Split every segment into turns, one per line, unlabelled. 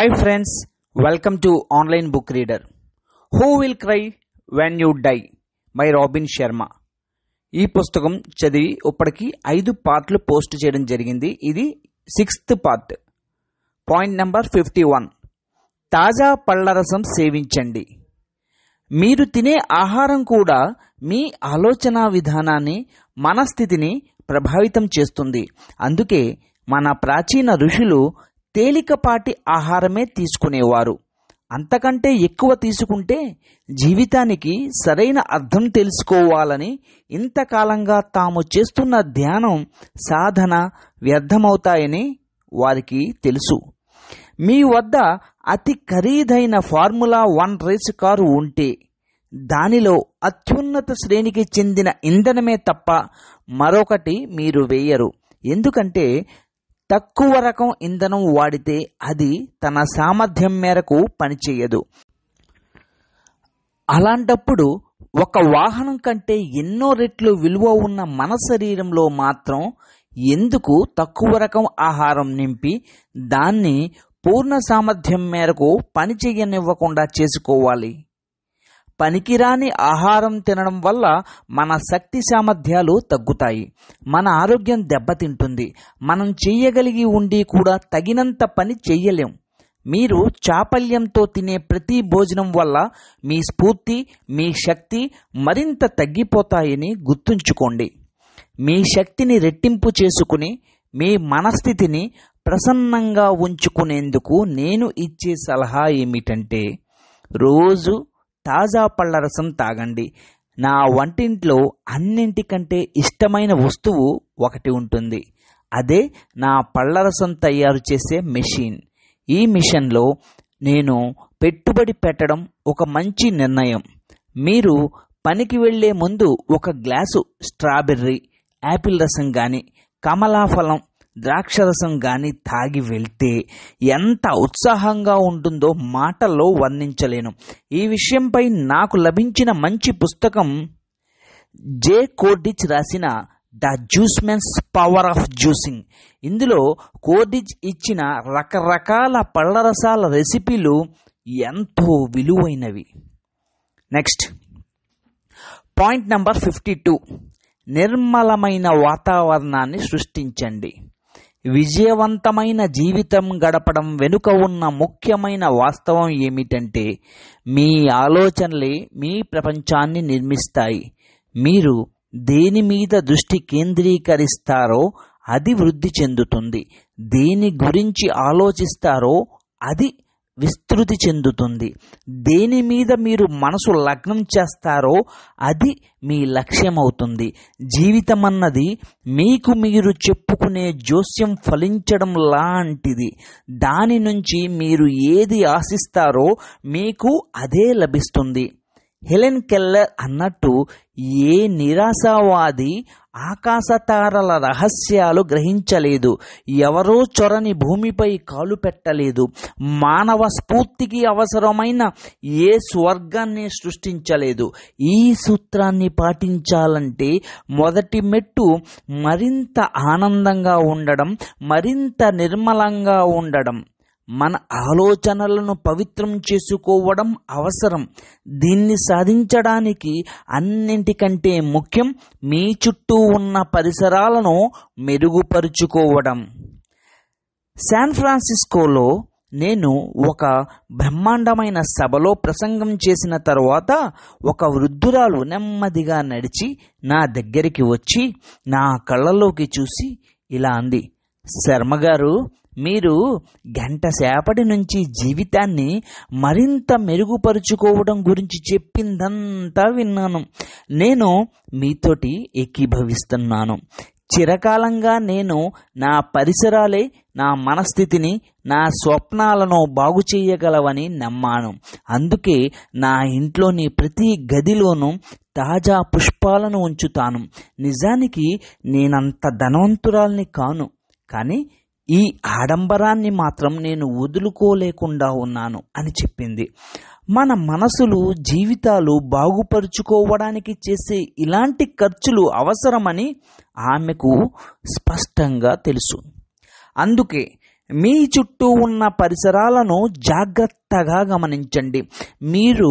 hi friends welcome to online book reader who will cry when you die my Robin Sharma ఈ పుస్తకం చదివి ఇప్పటికి ఐదు పార్ట్లు పోస్ట్ చేయడం జరిగింది ఇది sixth part point number fifty one తాజా పళ్ళ రసం సేవించండి మీరు తినే ఆహారం కూడా మీ ఆలోచన విధానాన్ని మనస్థితిని ప్రభావితం చేస్తుంది అందుకే మన ప్రాచీన ఋషులు తేలికపాటి ఆహారమే తీసుకునేవారు అంతకంటే ఎక్కువ తీసుకుంటే జీవితానికి సరైన అర్థం తెలుసుకోవాలని ఇంతకాలంగా తాము చేస్తున్న ధ్యానం సాధన వ్యర్థమవుతాయని వారికి తెలుసు మీ వద్ద అతి ఖరీదైన ఫార్ములా వన్ రేస్ కారు ఉంటే దానిలో అత్యున్నత శ్రేణికి చెందిన ఇంధనమే తప్ప మరొకటి మీరు వేయరు ఎందుకంటే తక్కువ రకం ఇంధనం వాడితే అది తన సామర్థ్యం మేరకు పనిచేయదు అలాంటప్పుడు ఒక వాహనం కంటే ఎన్నో రెట్లు విలువ ఉన్న మన శరీరంలో మాత్రం ఎందుకు తక్కువ రకం ఆహారం నింపి దాన్ని పూర్ణ సామర్థ్యం మేరకు పనిచేయనివ్వకుండా చేసుకోవాలి పనికిరాని ఆహారం తినడం వల్ల మన శక్తి సామర్థ్యాలు తగ్గుతాయి మన ఆరోగ్యం దెబ్బతింటుంది మనం చేయగలిగి ఉండి కూడా తగినంత పని చేయలేం మీరు చాపల్యంతో తినే ప్రతి భోజనం వల్ల మీ స్ఫూర్తి మీ శక్తి మరింత తగ్గిపోతాయని గుర్తుంచుకోండి మీ శక్తిని రెట్టింపు చేసుకుని మీ మనస్థితిని ప్రసన్నంగా ఉంచుకునేందుకు నేను ఇచ్చే సలహా ఏమిటంటే రోజు తాజా పళ్ళ రసం తాగండి నా వంటింట్లో అన్నింటికంటే ఇష్టమైన వస్తువు ఒకటి ఉంటుంది అదే నా పళ్ళరసం తయారు చేసే మెషిన్ ఈ మిషన్లో నేను పెట్టుబడి పెట్టడం ఒక మంచి నిర్ణయం మీరు పనికి వెళ్లే ముందు ఒక గ్లాసు స్ట్రాబెర్రీ యాపిల్ రసం కానీ కమలాఫలం ద్రాక్షరసం కానీ తాగి వెళ్తే ఎంత ఉత్సాహంగా ఉంటుందో మాటల్లో వర్ణించలేను ఈ విషయంపై నాకు లభించిన మంచి పుస్తకం జే కోడిచ్ రాసిన the juiceman's power of juicing ఇందులో కోడిచ్ ఇచ్చిన రకరకాల పళ్ళ రసాల రెసిపీలు ఎంతో విలువైనవి next point number fifty two నిర్మలమైన వాతావరణాన్ని సృష్టించండి విజయవంతమైన జీవితం గడపడం వెనుక ఉన్న ముఖ్యమైన వాస్తవం ఏమిటంటే మీ ఆలోచనలే మీ ప్రపంచాన్ని నిర్మిస్తాయి మీరు దేని మీద దృష్టి కేంద్రీకరిస్తారో అది వృద్ధి చెందుతుంది దేని గురించి ఆలోచిస్తారో అది విస్తృతి చెందుతుంది దేని మీద మీరు మనసు లగ్నం చేస్తారో అది మీ లక్ష్యం అవుతుంది జీవితం అన్నది మీకు మీరు చెప్పుకునే జోస్యం ఫలించడం లాంటిది దాని నుంచి మీరు ఏది ఆశిస్తారో మీకు అదే లభిస్తుంది హెలెన్ కెల్లర్ అన్నట్టు ఏ నిరాశావాది ఆకాశతారల రహస్యాలు గ్రహించలేదు ఎవరో చొరని భూమిపై కాలు పెట్టలేదు మానవ స్ఫూర్తికి అవసరమైన ఏ స్వర్గాన్ని సృష్టించలేదు ఈ సూత్రాన్ని పాటించాలంటే మొదటి మెట్టు మరింత ఆనందంగా ఉండడం మరింత నిర్మలంగా ఉండడం మన ఆలోచనలను పవిత్రం చేసుకోవడం అవసరం దీన్ని సాధించడానికి అన్నింటికంటే ముఖ్యం మీ చుట్టూ ఉన్న పరిసరాలను మెరుగుపరుచుకోవడం శాన్ ఫ్రాన్సిస్కోలో నేను ఒక బ్రహ్మాండమైన సభలో ప్రసంగం చేసిన తరువాత ఒక వృద్ధురాలు నెమ్మదిగా నడిచి నా దగ్గరికి వచ్చి నా కళ్ళలోకి చూసి ఇలా అంది శర్మగారు మీరు గంట సేపటి నుంచి జీవితాన్ని మరింత మెరుగుపరుచుకోవడం గురించి చెప్పిందంతా విన్నాను నేను మీతోటి ఏకీభవిస్తున్నాను చిరకాలంగా నేను నా పరిసరాలే నా మనస్థితిని నా స్వప్నాలను బాగు చేయగలవని నమ్మాను అందుకే నా ఇంట్లోని ప్రతి గదిలోనూ తాజా పుష్పాలను ఉంచుతాను నిజానికి నేనంత ధనవంతురాల్ని కాను కానీ ఈ ఆడంబరాన్ని మాత్రం నేను వదులుకోలేకుండా ఉన్నాను అని చెప్పింది మన మనసులు జీవితాలు బాగుపరుచుకోవడానికి చేసే ఇలాంటి ఖర్చులు అవసరమని ఆమెకు స్పష్టంగా తెలుసు అందుకే మీ చుట్టూ ఉన్న పరిసరాలను జాగ్రత్తగా గమనించండి మీరు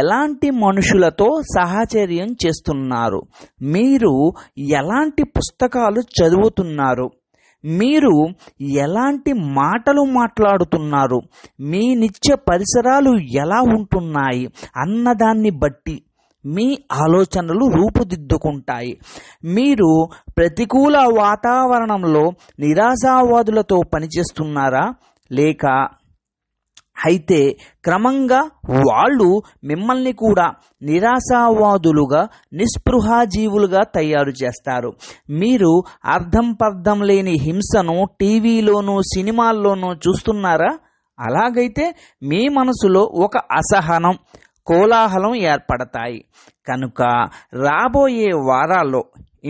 ఎలాంటి మనుషులతో సహచర్యం చేస్తున్నారు మీరు ఎలాంటి పుస్తకాలు చదువుతున్నారు మీరు ఎలాంటి మాటలు మాట్లాడుతున్నారు మీ నిత్య పరిసరాలు ఎలా ఉంటున్నాయి అన్నదాన్ని బట్టి మీ ఆలోచనలు రూపుదిద్దుకుంటాయి మీరు ప్రతికూల వాతావరణంలో నిరాశావాదులతో పనిచేస్తున్నారా లేక అయితే క్రమంగా వాళ్ళు మిమ్మల్ని కూడా నిరాశావాదులుగా నిస్పృహాజీవులుగా తయారు చేస్తారు మీరు అర్థం పర్థం లేని హింసను టీవీలోనూ సినిమాల్లోనూ చూస్తున్నారా అలాగైతే మీ మనసులో ఒక అసహనం కోలాహలం ఏర్పడతాయి కనుక రాబోయే వారాల్లో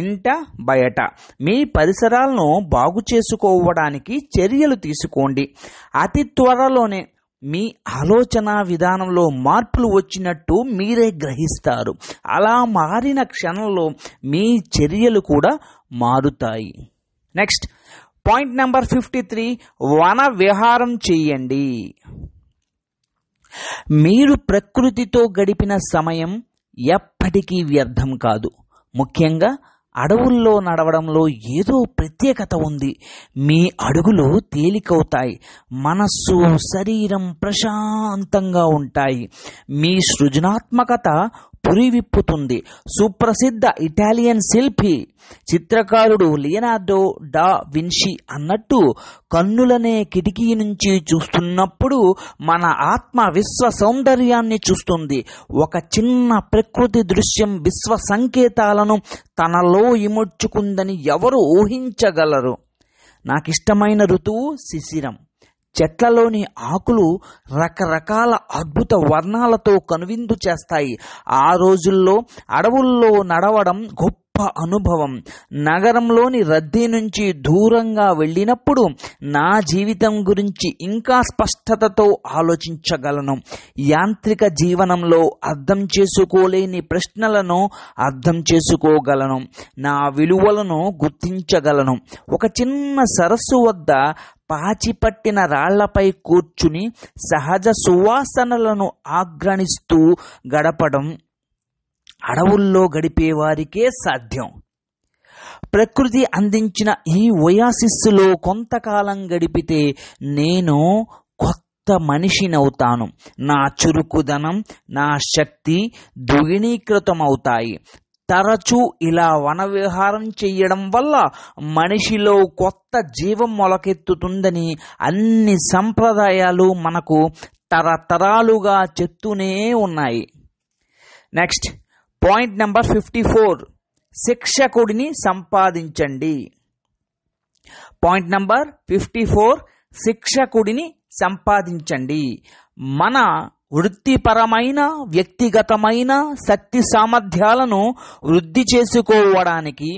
ఇంట బయట మీ పరిసరాలను బాగు చేసుకోవడానికి చర్యలు తీసుకోండి అతి త్వరలోనే మీ ఆలోచన విధానంలో మార్పులు వచ్చినట్టు మీరే గ్రహిస్తారు అలా మారిన క్షణంలో మీ చర్యలు కూడా మారుతాయి next point number fifty three వన విహారం చేయండి మీరు ప్రకృతితో గడిపిన సమయం ఎప్పటికీ వ్యర్థం కాదు ముఖ్యంగా అడవుల్లో నడవడంలో ఏదో ప్రత్యేకత ఉంది మీ అడుగులు తేలికవుతాయి మనస్సు శరీరం ప్రశాంతంగా ఉంటాయి మీ సృజనాత్మకత పురివిప్పుతుంది సుప్రసిద్ధ ఇటాలియన్ శిల్పి చిత్రకారుడు లియనార్డో డా విన్షి అన్నట్టు కన్నులనే కిటికీ నుంచి చూస్తున్నప్పుడు మన ఆత్మ విశ్వ సౌందర్యాన్ని చూస్తుంది ఒక చిన్న ప్రకృతి దృశ్యం విశ్వ సంకేతాలను తనలో ఇముడ్చుకుందని ఎవరు ఊహించగలరు నాకిష్టమైన ఋతువు శిశిరం చెట్లలోని ఆకులు రకరకాల అద్భుత వర్ణాలతో కనువిందు చేస్తాయి ఆ రోజుల్లో అడవుల్లో నడవడం గొప్ప అనుభవం నగరంలోని రద్దీ నుంచి దూరంగా వెళ్ళినప్పుడు నా జీవితం గురించి ఇంకా స్పష్టతతో ఆలోచించగలను యాంత్రిక జీవనంలో అర్థం చేసుకోలేని ప్రశ్నలను అర్థం చేసుకోగలను నా విలువలను గుర్తించగలను ఒక చిన్న సరస్సు వద్ద పాచిపట్టిన రాళ్లపై కూర్చుని సహజ సువాసనలను ఆగ్రహిస్తూ గడపడం అడవుల్లో గడిపేవారికే సాధ్యం ప్రకృతి అందించిన ఈ ఒయాసిస్సులో కొంతకాలం గడిపితే నేను కొత్త మనిషినవుతాను నా చురుకుదనం నా శక్తి దుగిణీకృతమవుతాయి తరచూ ఇలా వనవిహారం చేయడం వల్ల మనిషిలో కొత్త జీవం మొలకెత్తుతుందని అన్ని సంప్రదాయాలు మనకు తరతరాలుగా చెప్తూనే ఉన్నాయి next point number fifty four శిక్షకుడిని సంపాదించండి పాయింట్ నెంబర్ ఫిఫ్టీ ఫోర్ శిక్షకుడిని సంపాదించండి మన వృత్తిపరమైన వ్యక్తిగతమైన శక్తి సామర్థ్యాలను వృద్ధి చేసుకోవడానికి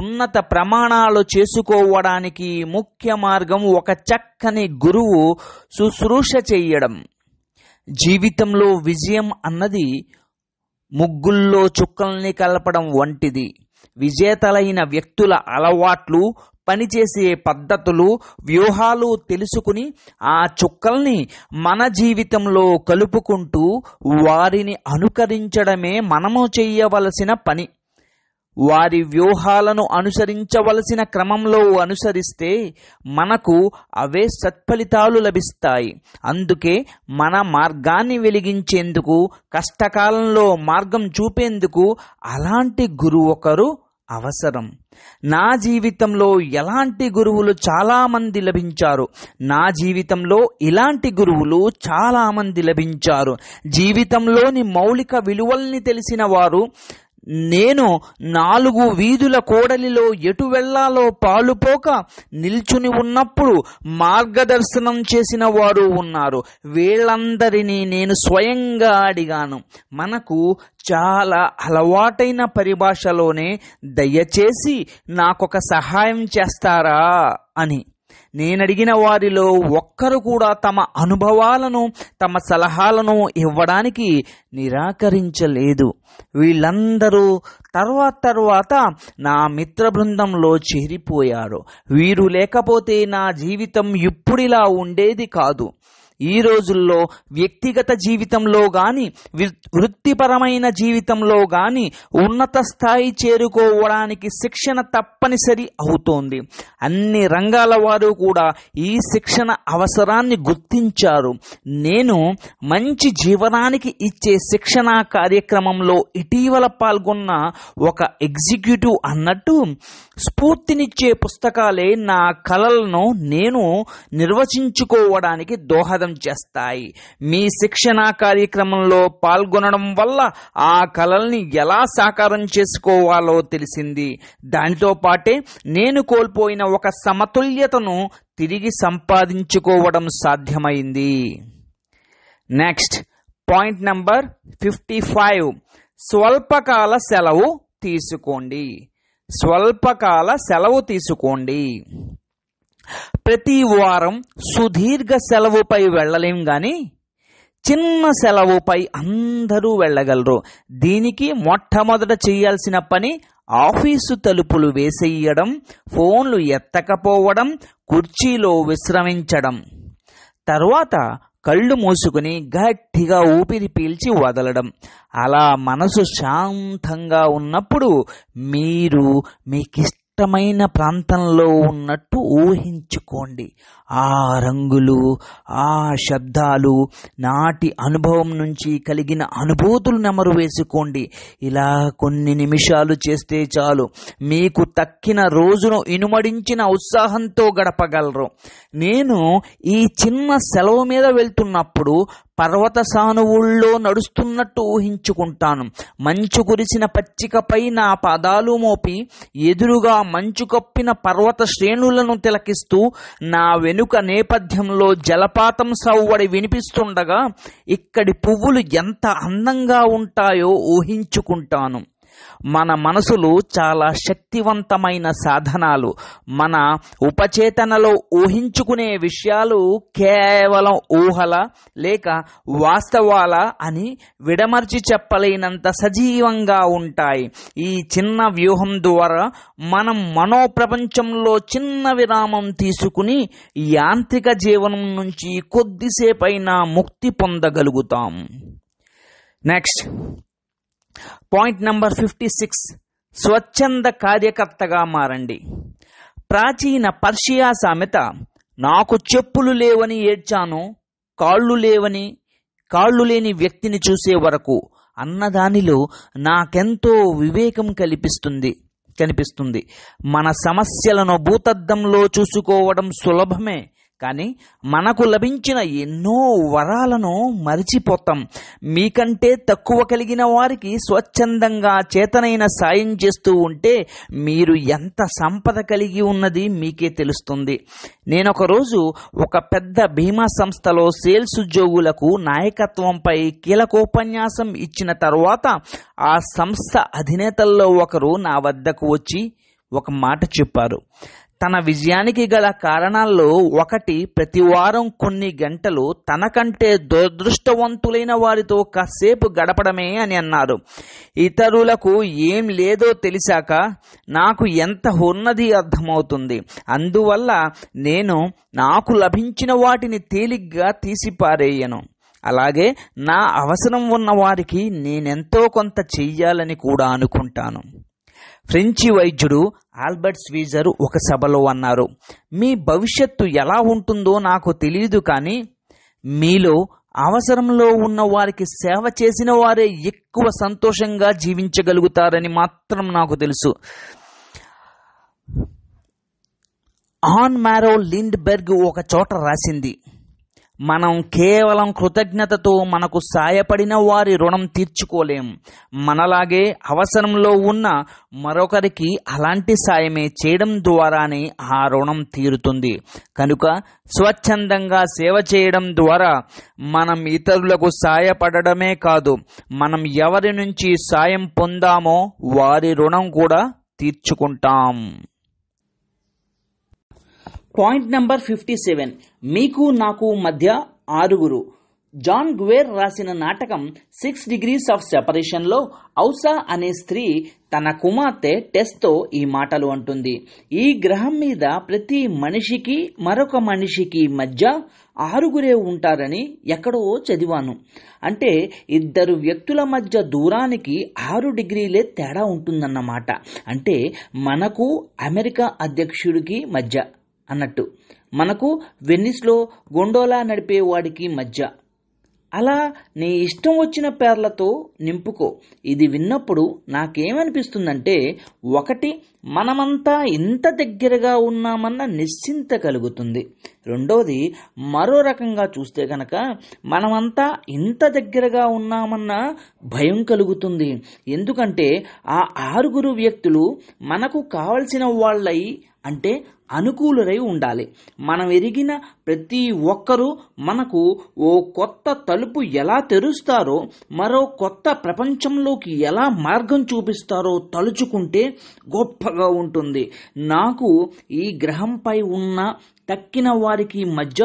ఉన్నత ప్రమాణాలు చేసుకోవడానికి ముఖ్య మార్గం ఒక చక్కని గురువు శుశ్రూష చేయడం జీవితంలో విజయం అన్నది ముగ్గుల్లో చుక్కల్ని కలపడం వంటిది విజేతలైన వ్యక్తుల అలవాట్లు పనిచేసే పద్ధతులు వ్యూహాలు తెలుసుకుని ఆ చుక్కల్ని మన జీవితంలో కలుపుకుంటూ వారిని అనుకరించడమే మనము చేయవలసిన పని వారి వ్యూహాలను అనుసరించవలసిన క్రమంలో అనుసరిస్తే మనకు అవే సత్ఫలితాలు లభిస్తాయి అందుకే మన మార్గాన్ని వెలిగించేందుకు కష్టకాలంలో మార్గం చూపేందుకు అలాంటి గురువు ఒకరు అవసరం నా జీవితంలో ఎలాంటి గురువులు చాలామంది లభించారు నా జీవితంలో ఇలాంటి గురువులు చాలామంది లభించారు జీవితంలోని మౌలిక విలువల్ని తెలిసిన వారు నేను నాలుగు వీధుల కోడలిలో ఎటు వెళ్లాలో పాలుపోక నిల్చుని ఉన్నప్పుడు మార్గదర్శనం చేసిన వారు ఉన్నారు వీళ్ళందరినీ నేను స్వయంగా అడిగాను మనకు చాలా అలవాటైన పరిభాషలోనే దయచేసి నాకొక సహాయం చేస్తారా అని నేనడిగిన వారిలో ఒక్కరు కూడా తమ అనుభవాలను తమ సలహాలను ఇవ్వడానికి నిరాకరించలేదు వీళ్ళందరూ తర్వాత తర్వాత నా మిత్ర బృందంలో చేరిపోయారు వీరు లేకపోతే నా జీవితం ఇప్పుడిలా ఉండేది కాదు ఈ రోజుల్లో వ్యక్తిగత జీవితంలో కానీ వృత్తిపరమైన జీవితంలో కానీ ఉన్నత స్థాయి చేరుకోవడానికి శిక్షణ తప్పనిసరి అవుతోంది అన్ని రంగాల వారు కూడా ఈ శిక్షణ అవసరాన్ని గుర్తించారు నేను మంచి జీవనానికి ఇచ్చే శిక్షణ కార్యక్రమంలో ఇటీవల పాల్గొన్న ఒక ఎగ్జిక్యూటివ్ అన్నట్టు స్ఫూర్తినిచ్చే పుస్తకాలే నా కలలను నేను నిర్వచించుకోవడానికి దోహదం చేస్తాయి మీ శిక్షణా కార్యక్రమంలో పాల్గొనడం వల్ల ఆ కళల్ని ఎలా సాకారం చేసుకోవాలో తెలిసింది దానితో పాటే నేను కోల్పోయిన ఒక సమతుల్యతను తిరిగి సంపాదించుకోవడం సాధ్యమైంది next point number fifty five స్వల్పకాల సెలవు తీసుకోండి స్వల్పకాల సెలవు తీసుకోండి ప్రతి వారం సుదీర్ఘ సెలవుపై వెళ్ళలేం కానీ చిన్న సెలవుపై అందరూ వెళ్ళగలరు దీనికి మొట్టమొదట చేయాల్సిన పని ఆఫీసు తలుపులు వేసేయడం ఫోన్లు ఎత్తకపోవడం కుర్చీలో విశ్రమించడం తర్వాత కళ్ళు మూసుకుని గట్టిగా ఊపిరి పీల్చి వదలడం అలా మనసు శాంతంగా ఉన్నప్పుడు మీరు మీకిష్ట కష్టమైన ప్రాంతంలో ఉన్నట్టు ఊహించుకోండి ఆ రంగులు ఆ శబ్దాలు నాటి అనుభవం నుంచి కలిగిన అనుభూతులు నెమరు వేసుకోండి ఇలా కొన్ని నిమిషాలు చేస్తే చాలు మీకు తక్కిన రోజును ఇనుమడించిన ఉత్సాహంతో గడపగలరు నేను ఈ చిన్న సెలవు మీద వెళ్తున్నప్పుడు పర్వత సానువుల్లో నడుస్తున్నట్టు ఊహించుకుంటాను మంచు కురిసిన పచ్చికపై నా పాదాలు మోపి ఎదురుగా మంచు కప్పిన పర్వత శ్రేణులను తిలకిస్తూ నా వెనుక నేపథ్యంలో జలపాతం సవ్వడి వినిపిస్తుండగా ఇక్కడి పువ్వులు ఎంత అందంగా ఉంటాయో ఊహించుకుంటాను మన మనసులు చాలా శక్తివంతమైన సాధనాలు మన ఉపచేతనలో ఊహించుకునే విషయాలు కేవలం ఊహల లేక వాస్తవాల అని విడమర్చి చెప్పలేనంత సజీవంగా ఉంటాయి ఈ చిన్న వ్యూహం ద్వారా మనం మనోప్రపంచంలో చిన్న విరామం తీసుకుని యాంత్రిక జీవనం నుంచి కొద్దిసేపైనా ముక్తి పొందగలుగుతాం next point number fifty six స్వచ్ఛంద కార్యకర్తగా మారండి ప్రాచీన పర్షియా సామెత నాకు చెప్పులు లేవని ఏడ్చాను కాళ్ళు లేవని కాళ్ళు లేని వ్యక్తిని చూసే వరకు అన్నదానిలో నాకెంతో వివేకం కల్పిస్తుంది కనిపిస్తుంది మన సమస్యలను భూతద్దంలో చూసుకోవడం సులభమే కానీ మనకు లభించిన ఎన్నో వరాలను మరిచిపోతాం మీకంటే తక్కువ కలిగిన వారికి స్వచ్ఛందంగా చేతనైన సాయం చేస్తూ ఉంటే మీరు ఎంత సంపద కలిగి ఉన్నది మీకే తెలుస్తుంది నేనొకరోజు ఒక పెద్ద బీమా సంస్థలో సేల్స్ ఉద్యోగులకు నాయకత్వంపై కీలకోపన్యాసం ఇచ్చిన తర్వాత ఆ సంస్థ అధినేతల్లో ఒకరు నా వద్దకు వచ్చి ఒక మాట చెప్పారు తన విజయానికి గల కారణాల్లో ఒకటి ప్రతి వారం కొన్ని గంటలు తనకంటే దురదృష్టవంతులైన వారితో కాసేపు గడపడమే అని అన్నారు ఇతరులకు ఏం లేదో తెలిసాక నాకు ఎంత ఉన్నది అర్థమవుతుంది అందువల్ల నేను నాకు లభించిన వాటిని తేలిగ్గా తీసిపారేయను అలాగే నా అవసరం ఉన్న వారికి నేనెంతో కొంత చెయ్యాలని కూడా అనుకుంటాను ఫ్రెంచి వైద్యుడు ఆల్బర్ట్ స్వీజర్ ఒక సభలో అన్నారు మీ భవిష్యత్తు ఎలా ఉంటుందో నాకు తెలియదు కానీ మీలో అవసరంలో ఉన్న వారికి సేవ చేసిన వారే ఎక్కువ సంతోషంగా జీవించగలుగుతారని మాత్రం నాకు తెలుసు ఆన్ మ్యారో లిండ్బెర్గ్ ఒక చోట రాసింది మనం కేవలం కృతజ్ఞతతో మనకు సాయపడిన వారి రుణం తీర్చుకోలేం మనలాగే అవసరంలో ఉన్న మరొకరికి అలాంటి సాయమే చేయడం ద్వారానే ఆ రుణం తీరుతుంది కనుక స్వచ్ఛందంగా సేవ చేయడం ద్వారా మనం ఇతరులకు సాయపడమే కాదు మనం ఎవరి నుంచి సాయం పొందామో వారి రుణం కూడా తీర్చుకుంటాం పాయింట్ నెంబర్ ఫిఫ్టీ సెవెన్ మీకు నాకు మధ్య ఆరుగురు జాన్ గువేర్ రాసిన నాటకం సిక్స్ డిగ్రీస్ ఆఫ్ సెపరేషన్లో ఔసా అనే స్త్రీ తన కుమార్తె టెస్తో ఈ మాటలు అంటుంది ఈ గ్రహం మీద ప్రతి మనిషికి మరొక మనిషికి మధ్య ఆరుగురే ఉంటారని ఎక్కడో చదివాను అంటే ఇద్దరు వ్యక్తుల మధ్య దూరానికి ఆరు డిగ్రీలే తేడా ఉంటుందన్నమాట అంటే మనకు అమెరికా అధ్యక్షుడికి మధ్య అన్నట్టు మనకు వెన్నిస్లో గొండోలా నడిపే వాడికి మధ్య అలా నీ ఇష్టం వచ్చిన పేర్లతో నింపుకో ఇది విన్నప్పుడు నాకేమనిపిస్తుందంటే ఒకటి మనమంతా ఇంత దగ్గరగా ఉన్నామన్న నిశ్చింత కలుగుతుంది రెండోది మరో రకంగా చూస్తే గనక మనమంతా ఇంత దగ్గరగా ఉన్నామన్న భయం కలుగుతుంది ఎందుకంటే ఆ ఆరుగురు వ్యక్తులు మనకు కావలసిన వాళ్ళై అంటే అనుకూలురై ఉండాలి మనం ఎరిగిన ప్రతి ఒక్కరూ మనకు ఓ కొత్త తలుపు ఎలా తెరుస్తారో మరో కొత్త ప్రపంచంలోకి ఎలా మార్గం చూపిస్తారో తలుచుకుంటే గొప్పగా ఉంటుంది నాకు ఈ గ్రహంపై ఉన్న తక్కిన వారికి మధ్య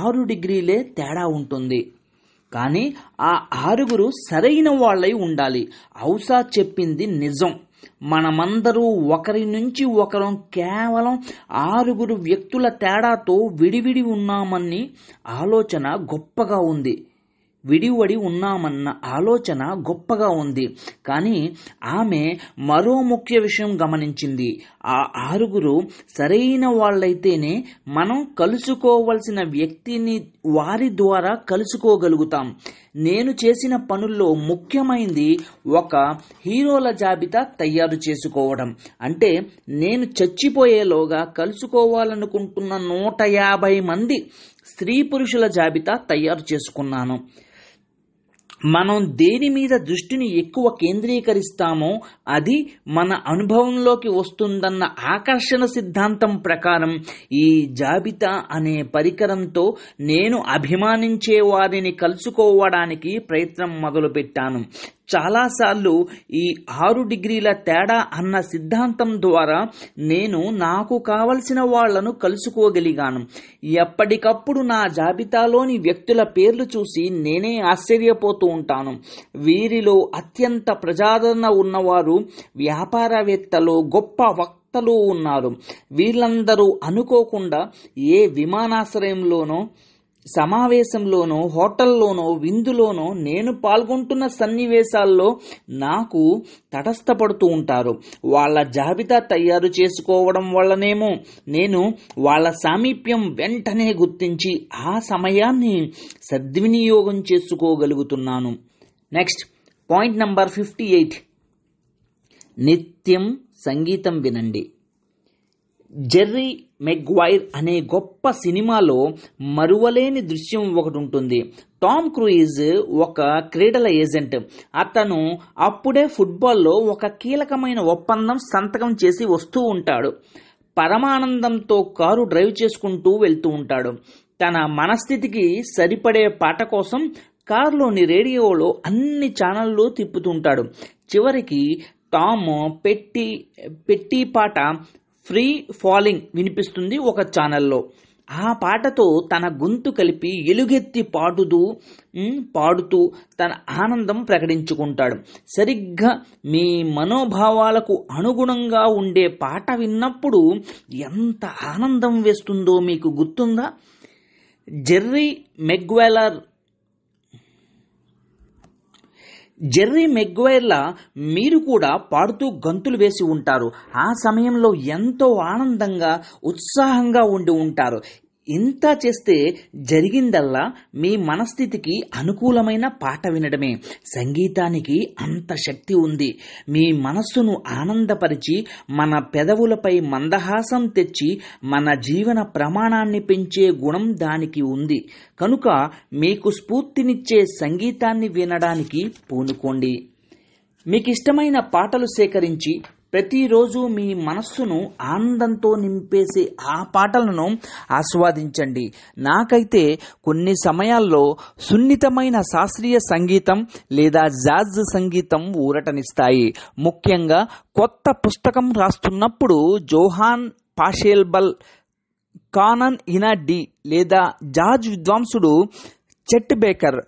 ఆరు డిగ్రీలే తేడా ఉంటుంది కానీ ఆ ఆరుగురు సరైన వాళ్ళై ఉండాలి ఔసా చెప్పింది నిజం మనమందరూ ఒకరి నుంచి ఒకరం కేవలం ఆరుగురు వ్యక్తుల తేడాతో విడివిడి ఉన్నామని ఆలోచన గొప్పగా ఉంది విడివడి ఉన్నామన్న ఆలోచన గొప్పగా ఉంది కానీ ఆమె మరో ముఖ్య విషయం గమనించింది ఆ ఆరుగురు సరైన వాళ్ళైతేనే మనం కలుసుకోవలసిన వ్యక్తిని వారి ద్వారా కలుసుకోగలుగుతాం నేను చేసిన పనుల్లో ముఖ్యమైంది ఒక హీరోల జాబితా తయారు చేసుకోవడం అంటే నేను చచ్చిపోయేలోగా కలుసుకోవాలనుకుంటున్న నూట యాభై మంది స్త్రీ పురుషుల జాబితా తయారు చేసుకున్నాను మనం దేని మీద దృష్టిని ఎక్కువ కేంద్రీకరిస్తామో అది మన అనుభవంలోకి వస్తుందన్న ఆకర్షణ సిద్ధాంతం ప్రకారం ఈ జాబితా అనే పరికరంతో నేను అభిమానించే వారిని కలుసుకోవడానికి ప్రయత్నం మొదలుపెట్టాను చాలాసార్లు ఈ ఆరు డిగ్రీల తేడా అన్న సిద్ధాంతం ద్వారా నేను నాకు కావలసిన వాళ్లను కలుసుకోగలిగాను ఎప్పటికప్పుడు నా జాబితాలోని వ్యక్తుల పేర్లు చూసి నేనే ఆశ్చర్యపోతూ ఉంటాను వీరిలో అత్యంత ప్రజాదరణ ఉన్నవారు వ్యాపారవేత్తలు గొప్ప వక్తలు ఉన్నారు వీళ్ళందరూ అనుకోకుండా ఏ విమానాశ్రయంలోనో సమావేశంలోనో హోటల్లోనో విందులోనో నేను పాల్గొంటున్న సన్నివేశాల్లో నాకు తటస్థపడుతూ ఉంటారు వాళ్ళ జాబితా తయారు చేసుకోవడం వల్లనేమో నేను వాళ్ళ సామీప్యం వెంటనే గుర్తించి ఆ సమయాన్ని సద్వినియోగం చేసుకోగలుగుతున్నాను next point number fifty eight నిత్యం సంగీతం వినండి జెర్రీ మెగ్వైర్ అనే గొప్ప సినిమాలో మరువలేని దృశ్యం ఒకటి ఉంటుంది టామ్ క్రూయిజ్ ఒక క్రీడల ఏజెంట్ అతను అప్పుడే ఫుట్బాల్లో ఒక కీలకమైన ఒప్పందం సంతకం చేసి వస్తూ ఉంటాడు పరమానందంతో కారు డ్రైవ్ చేసుకుంటూ వెళ్తూ ఉంటాడు తన మనస్థితికి సరిపడే పాట కోసం కారులోని రేడియోలో అన్ని ఛానళ్ళు తిప్పుతుంటాడు చివరికి టామ్ పెట్టి పెట్టి పాట ఫ్రీ ఫాలింగ్ వినిపిస్తుంది ఒక ఛానల్లో ఆ పాటతో తన గొంతు కలిపి ఎలుగెత్తి పాడుతూ పాడుతూ తన ఆనందం ప్రకటించుకుంటాడు సరిగ్గా మీ మనోభావాలకు అనుగుణంగా ఉండే పాట విన్నప్పుడు ఎంత ఆనందం వేస్తుందో మీకు గుర్తుందా జెర్రీ మెగ్వెలర్ జెర్రీ మెగ్వైర్లా మీరు కూడా పాడుతూ గంతులు వేసి ఉంటారు ఆ సమయంలో ఎంతో ఆనందంగా ఉత్సాహంగా ఉండి ఉంటారు ఇంత చేస్తే జరిగిందల్లా మీ మనస్థితికి అనుకూలమైన పాట వినడమే సంగీతానికి అంత శక్తి ఉంది మీ మనస్సును ఆనందపరిచి మన పెదవులపై మందహాసం తెచ్చి మన జీవన ప్రమాణాన్ని పెంచే గుణం దానికి ఉంది కనుక మీకు స్ఫూర్తినిచ్చే సంగీతాన్ని వినడానికి పూనుకోండి మీకు ఇష్టమైన పాటలు సేకరించి ప్రతిరోజు మీ మనస్సును ఆనందంతో నింపేసే ఆ పాటలను ఆస్వాదించండి నాకైతే కొన్ని సమయాల్లో సున్నితమైన శాస్త్రీయ సంగీతం లేదా జాజ్ సంగీతం ఊరటనిస్తాయి ముఖ్యంగా కొత్త పుస్తకం రాస్తున్నప్పుడు జోహాన్ పాషేల్బల్ కానన్ ఇనా డి లేదా జాజ్ విద్వాంసుడు చెట్ బేకర్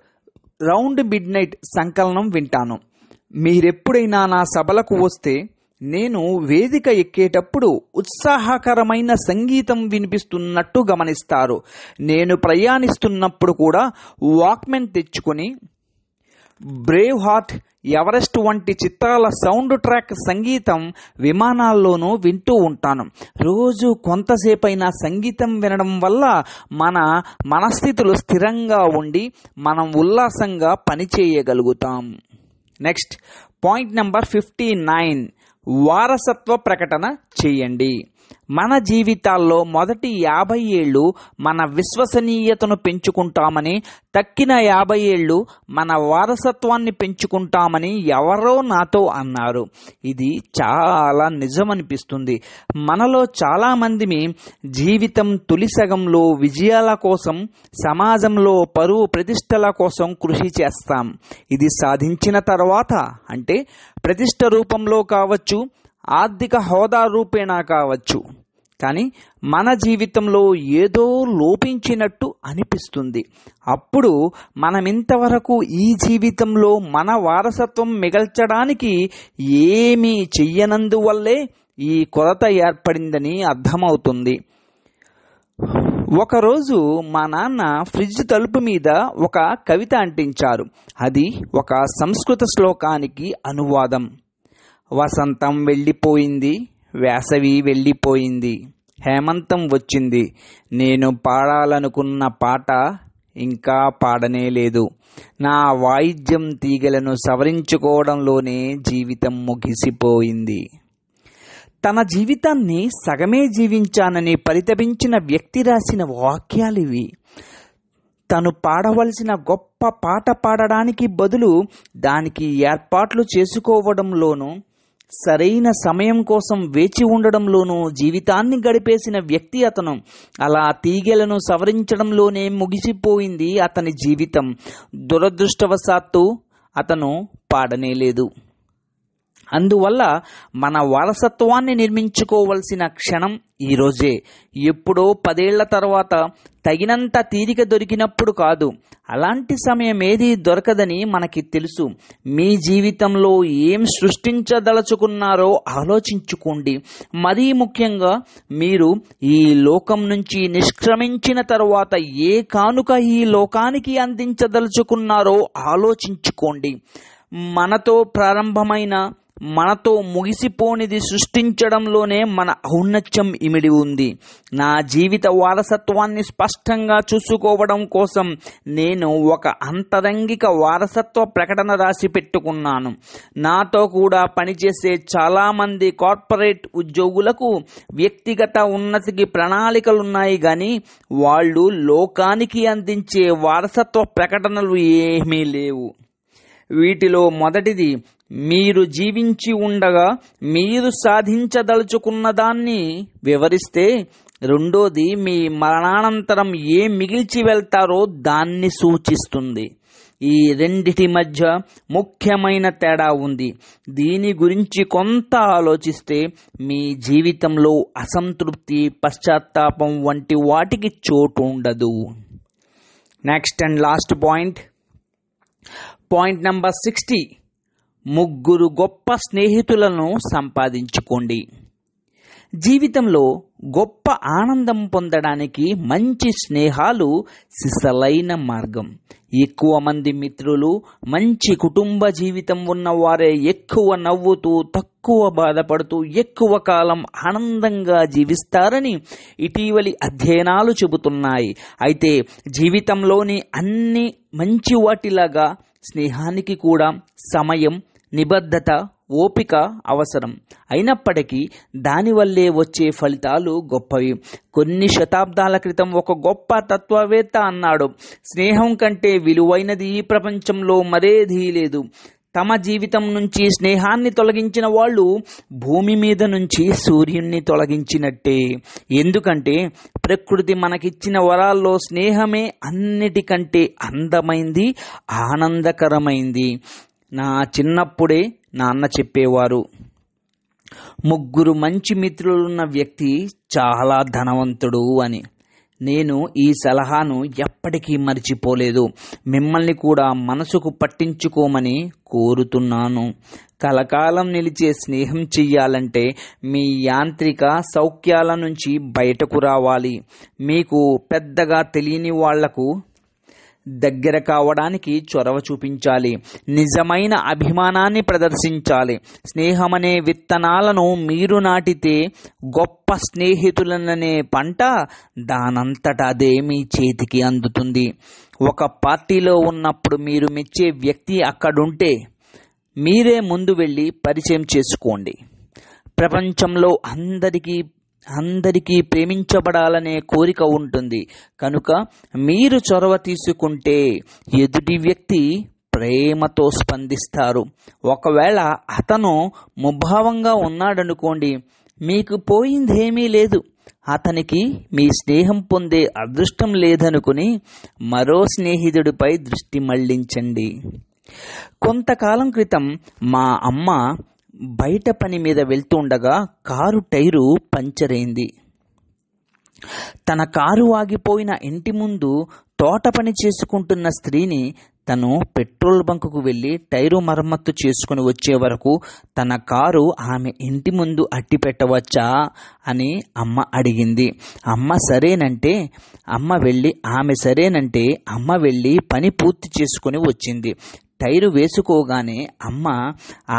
రౌండ్ మిడ్ నైట్ సంకలనం వింటాను మీరెప్పుడైనా నా సభలకు వస్తే నేను వేదిక ఎక్కేటప్పుడు ఉత్సాహకరమైన సంగీతం వినిపిస్తున్నట్టు గమనిస్తారు నేను ప్రయాణిస్తున్నప్పుడు కూడా వాక్మెన్ తెచ్చుకొని బ్రేవ్ హార్ట్ ఎవరెస్ట్ వంటి చిత్రాల సౌండ్ ట్రాక్ సంగీతం విమానాల్లోనూ వింటూ ఉంటాను రోజు కొంతసేపైనా సంగీతం వినడం వల్ల మన మనస్థితులు స్థిరంగా ఉండి మనం ఉల్లాసంగా పనిచేయగలుగుతాం next point number fifty nine వారసత్వ ప్రకటన చేయండి మన జీవితాల్లో మొదటి యాభై ఏళ్ళు మన విశ్వసనీయతను పెంచుకుంటామని తక్కిన యాభై ఏళ్ళు మన వారసత్వాన్ని పెంచుకుంటామని ఎవరో నాతో అన్నారు ఇది చాలా నిజమనిపిస్తుంది మనలో చాలామందిమి జీవితం తొలిసగంలో విజయాల కోసం సమాజంలో పరువు ప్రతిష్టల కోసం కృషి చేస్తాం ఇది సాధించిన తర్వాత అంటే ప్రతిష్ట రూపంలో కావచ్చు ఆర్థిక హోదా రూపేణా కావచ్చు కానీ మన జీవితంలో ఏదో లోపించినట్టు అనిపిస్తుంది అప్పుడు మనం ఇంతవరకు ఈ జీవితంలో మన వారసత్వం మిగల్చడానికి ఏమీ చెయ్యనందువల్లే ఈ కొరత ఏర్పడిందని అర్థమవుతుంది ఒకరోజు మా నాన్న ఫ్రిడ్జ్ తలుపు మీద ఒక కవిత అంటించారు అది ఒక సంస్కృత శ్లోకానికి అనువాదం వసంతం వెళ్ళిపోయింది వేసవి వెళ్ళిపోయింది హేమంతం వచ్చింది నేను పాడాలనుకున్న పాట ఇంకా పాడనే లేదు నా వాయిద్యం తీగలను సవరించుకోవడంలోనే జీవితం ముగిసిపోయింది తన జీవితాన్ని సగమే జీవించానని పరితపించిన వ్యక్తి రాసిన వాక్యాలివి తను పాడవలసిన గొప్ప పాట పాడడానికి బదులు దానికి ఏర్పాట్లు చేసుకోవడంలోనూ సరైన సమయం కోసం వేచి ఉండడంలోనూ జీవితాన్ని గడిపేసిన వ్యక్తి అతను అలా తీగెలను సవరించడంలోనే ముగిసిపోయింది అతని జీవితం దురదృష్టవశాత్తు అతను పాడనేలేదు అందువల్ల మన వారసత్వాన్ని నిర్మించుకోవలసిన క్షణం ఈరోజే ఎప్పుడో పదేళ్ల తర్వాత తగినంత తీరిక దొరికినప్పుడు కాదు అలాంటి సమయం ఏది దొరకదని మనకి తెలుసు మీ జీవితంలో ఏం సృష్టించదలుచుకున్నారో ఆలోచించుకోండి మరీ ముఖ్యంగా మీరు ఈ లోకం నుంచి నిష్క్రమించిన తర్వాత ఏ కానుక ఈ లోకానికి అందించదలుచుకున్నారో ఆలోచించుకోండి మనతో ప్రారంభమైన మనతో ముగిసిపోనిది సృష్టించడంలోనే మన ఔన్నత్యం ఇమిడి ఉంది నా జీవిత వారసత్వాన్ని స్పష్టంగా చూసుకోవడం కోసం నేను ఒక అంతరంగిక వారసత్వ ప్రకటన రాసి పెట్టుకున్నాను నాతో కూడా పనిచేసే చాలామంది కార్పొరేట్ ఉద్యోగులకు వ్యక్తిగత ఉన్నతికి ప్రణాళికలున్నాయి కానీ వాళ్ళు లోకానికి అందించే వారసత్వ ప్రకటనలు ఏమీ లేవు వీటిలో మొదటిది మీరు జీవించి ఉండగా మీరు సాధించదలుచుకున్న దాన్ని వివరిస్తే రెండోది మీ మరణానంతరం ఏ మిగిల్చి వెళ్తారో దాన్ని సూచిస్తుంది ఈ రెండిటి మధ్య ముఖ్యమైన తేడా ఉంది దీని గురించి కొంత ఆలోచిస్తే మీ జీవితంలో అసంతృప్తి పశ్చాత్తాపం వంటి వాటికి చోటు ఉండదు next and last point point number sixty ముగ్గురు గొప్ప స్నేహితులను సంపాదించుకోండి జీవితంలో గొప్ప ఆనందం పొందడానికి మంచి స్నేహాలు సిసలైన మార్గం ఎక్కువ మంది మిత్రులు మంచి కుటుంబ జీవితం ఉన్నవారే ఎక్కువ నవ్వుతూ తక్కువ బాధపడుతూ ఎక్కువ కాలం ఆనందంగా జీవిస్తారని ఇటీవలి అధ్యయనాలు చెబుతున్నాయి అయితే జీవితంలోని అన్ని మంచి వాటిలాగా స్నేహానికి కూడా సమయం నిబద్ధత ఓపిక అవసరం అయినప్పటికీ దానివల్లే వచ్చే ఫలితాలు గొప్పవి కొన్ని శతాబ్దాల క్రితం ఒక గొప్ప తత్వవేత్త అన్నాడు స్నేహం కంటే విలువైనది ఈ ప్రపంచంలో మరేదీ లేదు తమ జీవితం నుంచి స్నేహాన్ని తొలగించిన వాళ్ళు భూమి మీద నుంచి సూర్యుణ్ణి తొలగించినట్టే ఎందుకంటే ప్రకృతి మనకిచ్చిన వరాల్లో స్నేహమే అన్నిటికంటే అందమైంది ఆనందకరమైంది నా చిన్నప్పుడే నాన్న చెప్పేవారు ముగ్గురు మంచి మిత్రులున్న వ్యక్తి చాలా ధనవంతుడు అని నేను ఈ సలహాను ఎప్పటికీ మర్చిపోలేదు మిమ్మల్ని కూడా మనసుకు పట్టించుకోమని కోరుతున్నాను కలకాలం నిలిచే స్నేహం చెయ్యాలంటే మీ యాంత్రిక సౌఖ్యాల నుంచి బయటకు రావాలి మీకు పెద్దగా తెలియని వాళ్లకు దగ్గర కావడానికి చొరవ చూపించాలి నిజమైన అభిమానాన్ని ప్రదర్శించాలి స్నేహమనే విత్తనాలను మీరు నాటితే గొప్ప స్నేహితులననే పంట దానంతట అదే మీ చేతికి అందుతుంది ఒక పార్టీలో ఉన్నప్పుడు మీరు మెచ్చే వ్యక్తి అక్కడుంటే మీరే ముందు వెళ్ళి పరిచయం చేసుకోండి ప్రపంచంలో అందరికీ అందరికీ ప్రేమించబడాలనే కోరిక ఉంటుంది కనుక మీరు చొరవ తీసుకుంటే ఎదుటి వ్యక్తి ప్రేమతో స్పందిస్తారు ఒకవేళ అతను ముభావంగా ఉన్నాడనుకోండి మీకు పోయిందేమీ లేదు అతనికి మీ స్నేహం పొందే అదృష్టం లేదనుకుని మరో స్నేహితుడిపై దృష్టి మళ్లించండి కొంతకాలం క్రితం మా అమ్మ బయట పని మీద వెళ్తుండగా కారు టైరు పంచర్ అయింది తన కారు ఆగిపోయిన ఇంటి ముందు తోట పని చేసుకుంటున్న స్త్రీని తను పెట్రోల్ బంకుకు వెళ్ళి టైరు మరమ్మత్తు చేసుకుని వచ్చే వరకు తన కారు ఆమె ఇంటి ముందు అట్టి పెట్టవచ్చా అని అమ్మ అడిగింది అమ్మ సరేనంటే అమ్మ వెళ్ళి ఆమె సరేనంటే అమ్మ వెళ్ళి పని పూర్తి చేసుకుని వచ్చింది టైరు వేసుకోగానే అమ్మ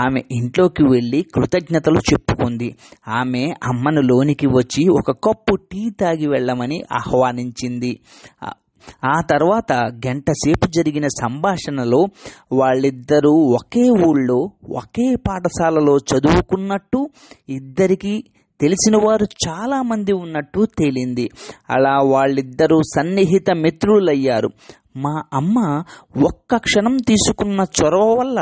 ఆమె ఇంట్లోకి వెళ్ళి కృతజ్ఞతలు చెప్పుకుంది ఆమె అమ్మను లోనికి వచ్చి ఒక కప్పు టీ తాగి వెళ్ళమని ఆహ్వానించింది ఆ తర్వాత గంట సేపు జరిగిన సంభాషణలో వాళ్ళిద్దరూ ఒకే ఊళ్ళో ఒకే పాఠశాలలో చదువుకున్నట్టు ఇద్దరికీ తెలిసిన వారు చాలామంది ఉన్నట్టు తేలింది అలా వాళ్ళిద్దరూ సన్నిహిత మిత్రులయ్యారు మా అమ్మ ఒక్క క్షణం తీసుకున్న చొరవ వల్ల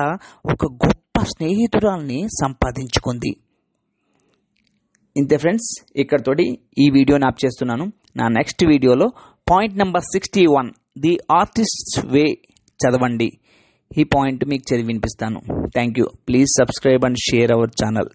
ఒక గొప్ప స్నేహితురాల్ని సంపాదించుకుంది ఇంతే ఫ్రెండ్స్ ఇక్కడతోటి ఈ వీడియోని ఆప్ చేస్తున్నాను నా నెక్స్ట్ వీడియోలో point number sixty one the artist's way చదవండి ఈ పాయింట్ మీకు చదివి వినిపిస్తాను thank you please subscribe and share our channel